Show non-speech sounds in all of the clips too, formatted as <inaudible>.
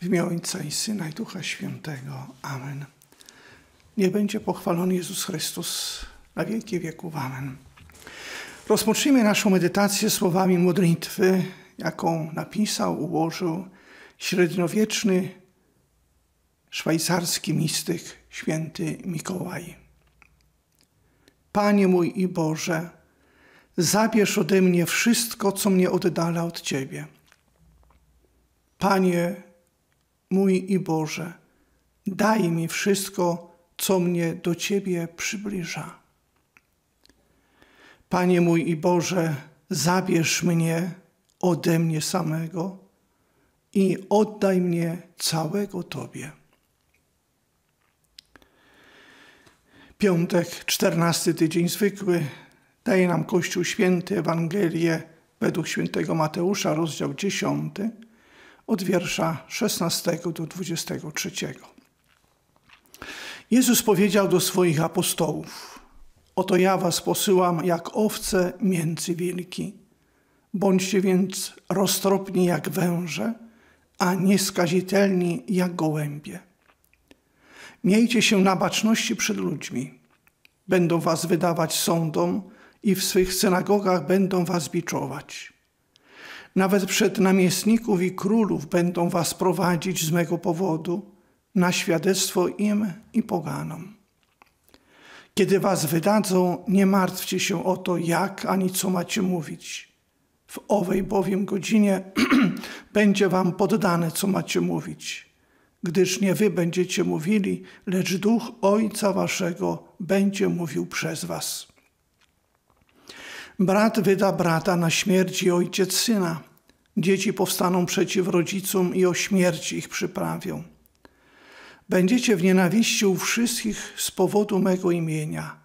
W imię Ojca i Syna i Ducha Świętego. Amen. Nie będzie pochwalony Jezus Chrystus na wieki wieków. Amen. Rozpocznijmy naszą medytację słowami modlitwy, jaką napisał, ułożył średniowieczny szwajcarski mistyk święty Mikołaj. Panie mój i Boże, zabierz ode mnie wszystko, co mnie oddala od Ciebie. Panie, mój i Boże, daj mi wszystko, co mnie do Ciebie przybliża. Panie mój i Boże, zabierz mnie ode mnie samego i oddaj mnie całego Tobie. Piątek, czternasty tydzień zwykły, daje nam Kościół Święty Ewangelię według świętego Mateusza, rozdział dziesiąty od wiersza 16 do 23. Jezus powiedział do swoich apostołów: Oto ja was posyłam jak owce między wilki. Bądźcie więc roztropni jak węże, a nieskazitelni jak gołębie. Miejcie się na baczności przed ludźmi. Będą was wydawać sądom i w swych synagogach będą was biczować. Nawet przed namiestników i królów będą was prowadzić z mego powodu na świadectwo im i poganom. Kiedy was wydadzą, nie martwcie się o to, jak ani co macie mówić. W owej bowiem godzinie <clears throat> będzie wam poddane, co macie mówić, gdyż nie wy będziecie mówili, lecz duch Ojca Waszego będzie mówił przez was. Brat wyda brata na śmierć i ojciec syna. Dzieci powstaną przeciw rodzicom i o śmierć ich przyprawią. Będziecie w nienawiści u wszystkich z powodu mego imienia,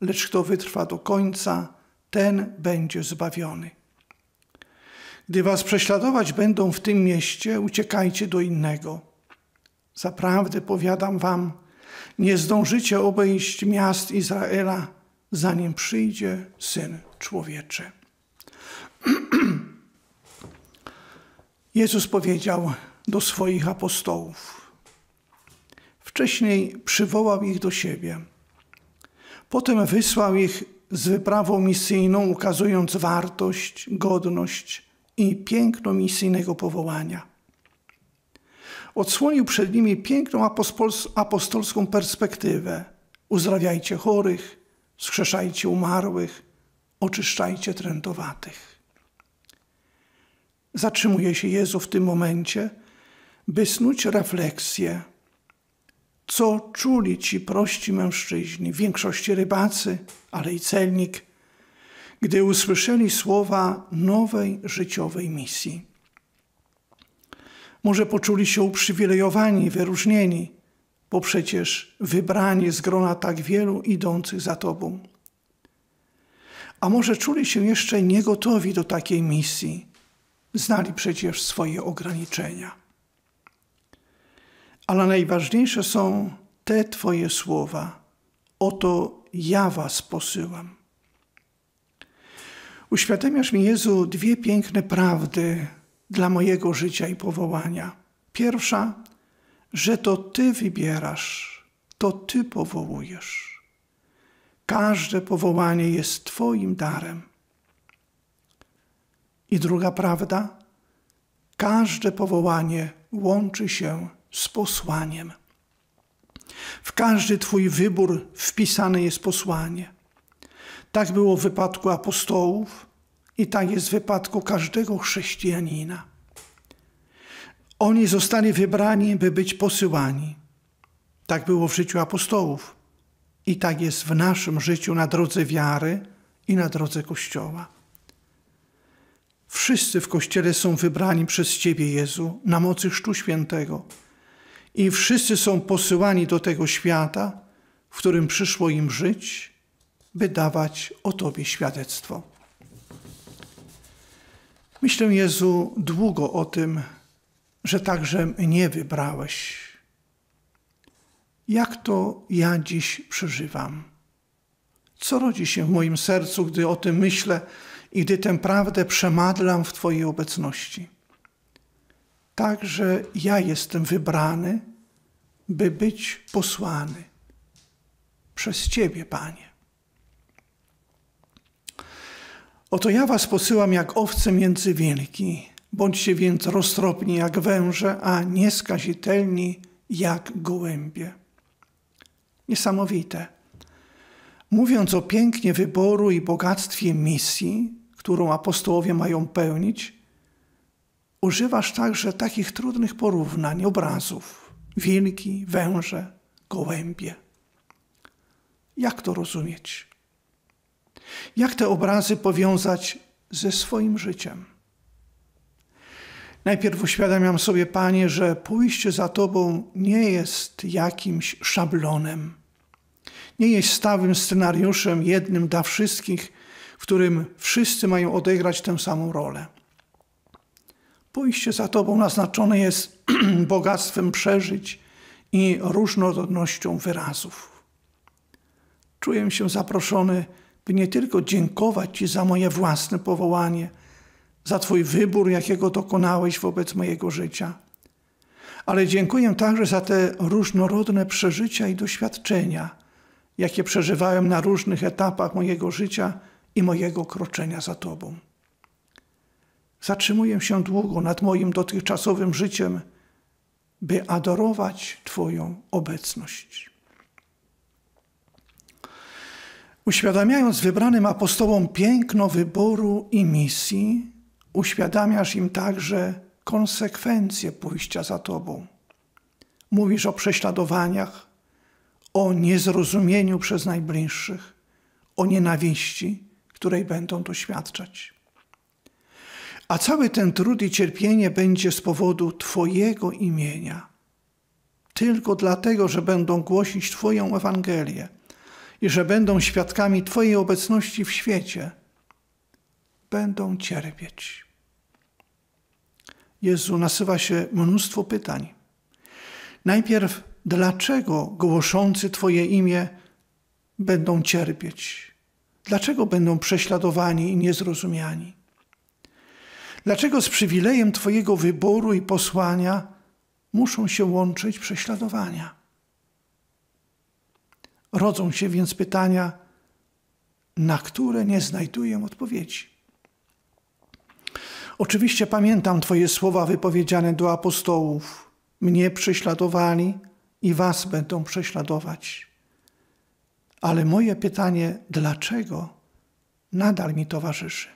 lecz kto wytrwa do końca, ten będzie zbawiony. Gdy was prześladować będą w tym mieście, uciekajcie do innego. Zaprawdę powiadam wam, nie zdążycie obejść miast Izraela, zanim przyjdzie Syn człowieczy. <clears throat> Jezus powiedział do swoich apostołów. Wcześniej przywołał ich do siebie. Potem wysłał ich z wyprawą misyjną, ukazując wartość, godność i piękno misyjnego powołania. Odsłonił przed nimi piękną apostolską perspektywę. Uzdrawiajcie chorych, skrzeszajcie umarłych, oczyszczajcie trędowatych. Zatrzymuje się Jezu w tym momencie, by snuć refleksję, co czuli ci prości mężczyźni, w większości rybacy, ale i celnik, gdy usłyszeli słowa nowej życiowej misji. Może poczuli się uprzywilejowani, wyróżnieni, bo przecież wybrani z grona tak wielu idących za Tobą a może czuli się jeszcze niegotowi do takiej misji. Znali przecież swoje ograniczenia. Ale najważniejsze są te Twoje słowa. Oto ja Was posyłam. Uświadamiasz mi, Jezu, dwie piękne prawdy dla mojego życia i powołania. Pierwsza, że to Ty wybierasz, to Ty powołujesz. Każde powołanie jest Twoim darem. I druga prawda, każde powołanie łączy się z posłaniem. W każdy Twój wybór wpisane jest posłanie. Tak było w wypadku apostołów i tak jest w wypadku każdego chrześcijanina. Oni zostali wybrani, by być posyłani. Tak było w życiu apostołów. I tak jest w naszym życiu na drodze wiary i na drodze Kościoła. Wszyscy w Kościele są wybrani przez Ciebie, Jezu, na mocy Chrztu Świętego. I wszyscy są posyłani do tego świata, w którym przyszło im żyć, by dawać o Tobie świadectwo. Myślę, Jezu, długo o tym, że także mnie wybrałeś jak to ja dziś przeżywam. Co rodzi się w moim sercu, gdy o tym myślę i gdy tę prawdę przemadlam w Twojej obecności? Także ja jestem wybrany, by być posłany przez Ciebie, Panie. Oto ja was posyłam jak owce między wilki. Bądźcie więc roztropni jak węże, a nieskazitelni jak gołębie. Niesamowite. Mówiąc o pięknie wyboru i bogactwie misji, którą apostołowie mają pełnić, używasz także takich trudnych porównań, obrazów: wilki, węże, gołębie. Jak to rozumieć? Jak te obrazy powiązać ze swoim życiem? Najpierw uświadamiam sobie, Panie, że pójście za Tobą nie jest jakimś szablonem, nie jest stałym scenariuszem jednym dla wszystkich, w którym wszyscy mają odegrać tę samą rolę. Pójście za Tobą naznaczone jest <clears throat> bogactwem przeżyć i różnorodnością wyrazów. Czuję się zaproszony, by nie tylko dziękować Ci za moje własne powołanie – za Twój wybór, jakiego dokonałeś wobec mojego życia. Ale dziękuję także za te różnorodne przeżycia i doświadczenia, jakie przeżywałem na różnych etapach mojego życia i mojego kroczenia za Tobą. Zatrzymuję się długo nad moim dotychczasowym życiem, by adorować Twoją obecność. Uświadamiając wybranym apostołom piękno wyboru i misji, Uświadamiasz im także konsekwencje pójścia za Tobą. Mówisz o prześladowaniach, o niezrozumieniu przez najbliższych, o nienawiści, której będą doświadczać. A cały ten trud i cierpienie będzie z powodu Twojego imienia. Tylko dlatego, że będą głosić Twoją Ewangelię i że będą świadkami Twojej obecności w świecie, będą cierpieć. Jezu nasywa się mnóstwo pytań. Najpierw, dlaczego głoszący Twoje imię będą cierpieć? Dlaczego będą prześladowani i niezrozumiani? Dlaczego z przywilejem Twojego wyboru i posłania muszą się łączyć prześladowania? Rodzą się więc pytania, na które nie znajduję odpowiedzi. Oczywiście pamiętam Twoje słowa wypowiedziane do apostołów: Mnie prześladowali i Was będą prześladować. Ale moje pytanie, dlaczego, nadal mi towarzyszy.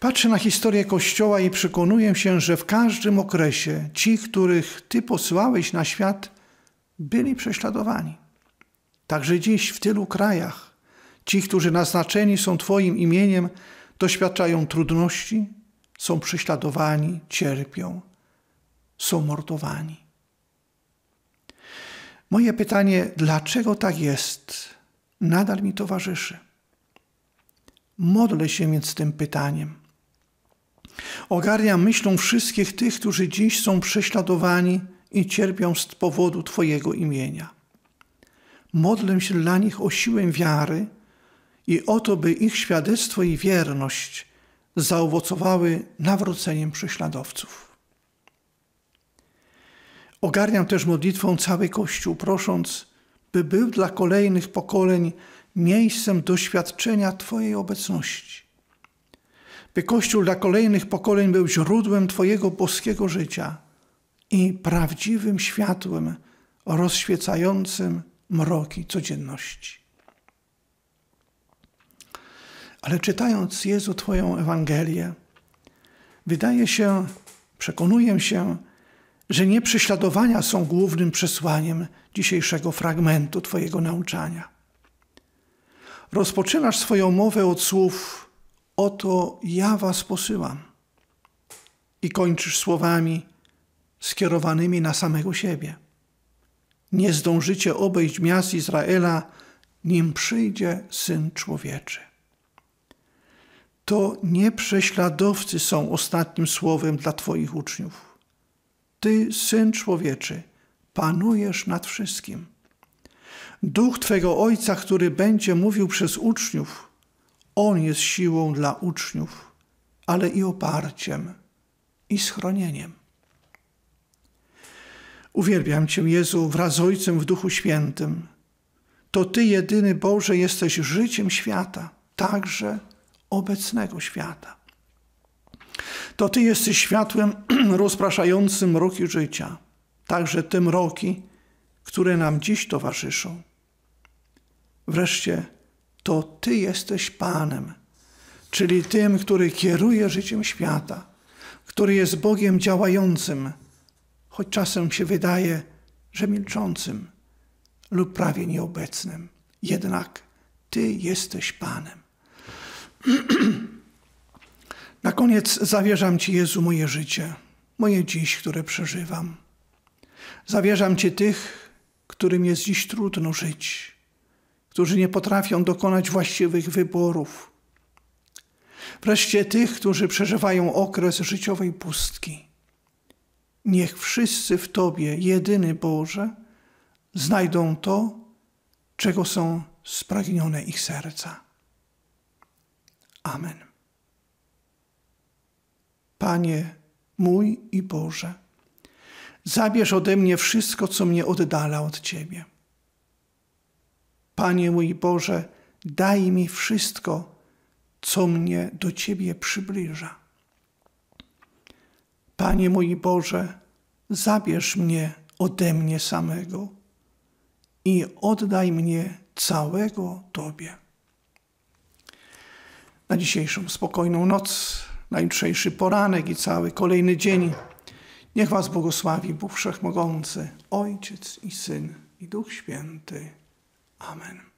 Patrzę na historię Kościoła i przekonuję się, że w każdym okresie ci, których Ty posłałeś na świat, byli prześladowani. Także dziś w tylu krajach ci, którzy naznaczeni są Twoim imieniem, doświadczają trudności, są prześladowani, cierpią, są mordowani. Moje pytanie, dlaczego tak jest, nadal mi towarzyszy. Modlę się więc tym pytaniem. Ogarniam myślą wszystkich tych, którzy dziś są prześladowani i cierpią z powodu Twojego imienia. Modlę się dla nich o siłę wiary, i oto by ich świadectwo i wierność zaowocowały nawróceniem prześladowców. Ogarniam też modlitwą cały Kościół, prosząc, by był dla kolejnych pokoleń miejscem doświadczenia Twojej obecności. By Kościół dla kolejnych pokoleń był źródłem Twojego boskiego życia i prawdziwym światłem rozświecającym mroki codzienności. Ale czytając Jezu Twoją Ewangelię, wydaje się, przekonuję się, że nie prześladowania są głównym przesłaniem dzisiejszego fragmentu Twojego nauczania. Rozpoczynasz swoją mowę od słów: Oto ja Was posyłam. I kończysz słowami skierowanymi na samego siebie. Nie zdążycie obejść miast Izraela, nim przyjdzie syn człowieczy to nie prześladowcy są ostatnim słowem dla Twoich uczniów. Ty, syn człowieczy, panujesz nad wszystkim. Duch Twego Ojca, który będzie mówił przez uczniów, On jest siłą dla uczniów, ale i oparciem, i schronieniem. Uwielbiam Cię, Jezu, wraz z Ojcem w Duchu Świętym. To Ty, jedyny Boże, jesteś życiem świata, także obecnego świata. To Ty jesteś światłem <clears throat> rozpraszającym roki życia, także te mroki, które nam dziś towarzyszą. Wreszcie to Ty jesteś Panem, czyli tym, który kieruje życiem świata, który jest Bogiem działającym, choć czasem się wydaje, że milczącym lub prawie nieobecnym. Jednak Ty jesteś Panem. Na koniec zawierzam Ci, Jezu, moje życie, moje dziś, które przeżywam. Zawierzam Ci tych, którym jest dziś trudno żyć, którzy nie potrafią dokonać właściwych wyborów. Wreszcie tych, którzy przeżywają okres życiowej pustki. Niech wszyscy w Tobie, jedyny Boże, znajdą to, czego są spragnione ich serca. Amen. Panie mój i Boże, zabierz ode mnie wszystko, co mnie oddala od Ciebie. Panie mój Boże, daj mi wszystko, co mnie do Ciebie przybliża. Panie mój Boże, zabierz mnie ode mnie samego i oddaj mnie całego Tobie na dzisiejszą spokojną noc, na jutrzejszy poranek i cały kolejny dzień. Niech Was błogosławi Bóg Wszechmogący, Ojciec i Syn i Duch Święty. Amen.